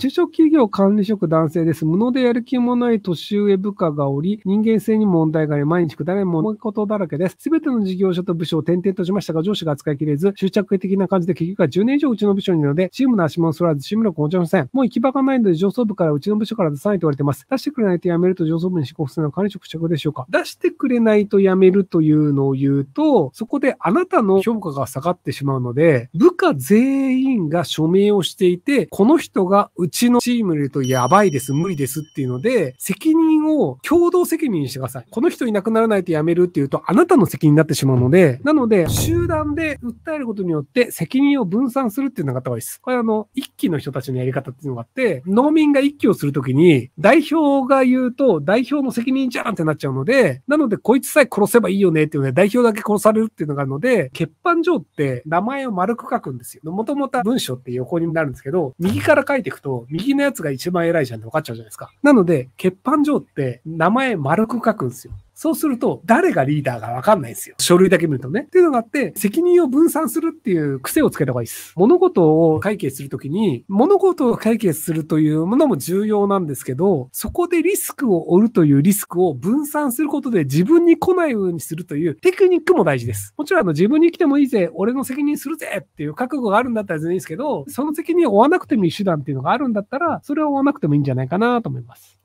中小企業管理職男性です。無能でやる気もない年上部下がおり、人間性に問題があり、毎日くだらない物事だらけです。すべての事業所と部署を転々としましたが、上司が扱いきれず、執着的な感じで結局は10年以上うちの部署にいるので、チームの足もそらず、チーム力もちません。もう行き場がないので、上層部からうちの部署から出さないと言われてます。出してくれないと辞めると上層部に執行するの管理職職でしょうか。出してくれないと辞めるというのを言うと、そこであなたの評価が下がってしまうので、部下全員が署名をしていて、この人がううちのチームで言うとやばいです、無理ですっていうので、責任を共同責任にしてください。この人いなくならないとやめるっていうと、あなたの責任になってしまうので、なので、集団で訴えることによって責任を分散するっていうのが多いです。これあの、一期の人たちのやり方っていうのがあって、農民が一期をするときに、代表が言うと、代表の責任じゃんってなっちゃうので、なので、こいつさえ殺せばいいよねっていうので、代表だけ殺されるっていうのがあるので、欠板状って名前を丸く書くんですよ。もともと文章って横になるんですけど、右から書いていくと、右のやつが一番偉いじゃんって分かっちゃうじゃないですか。なので、欠板状って名前丸く書くんですよ。そうすると、誰がリーダーかわかんないんですよ。書類だけ見るとね。っていうのがあって、責任を分散するっていう癖をつけた方がいいです。物事を解決するときに、物事を解決するというものも重要なんですけど、そこでリスクを負うというリスクを分散することで自分に来ないようにするというテクニックも大事です。もちろん、あの、自分に来てもいいぜ、俺の責任するぜっていう覚悟があるんだったら全然いいですけど、その責任を負わなくてもいい手段っていうのがあるんだったら、それを負わなくてもいいんじゃないかなと思います。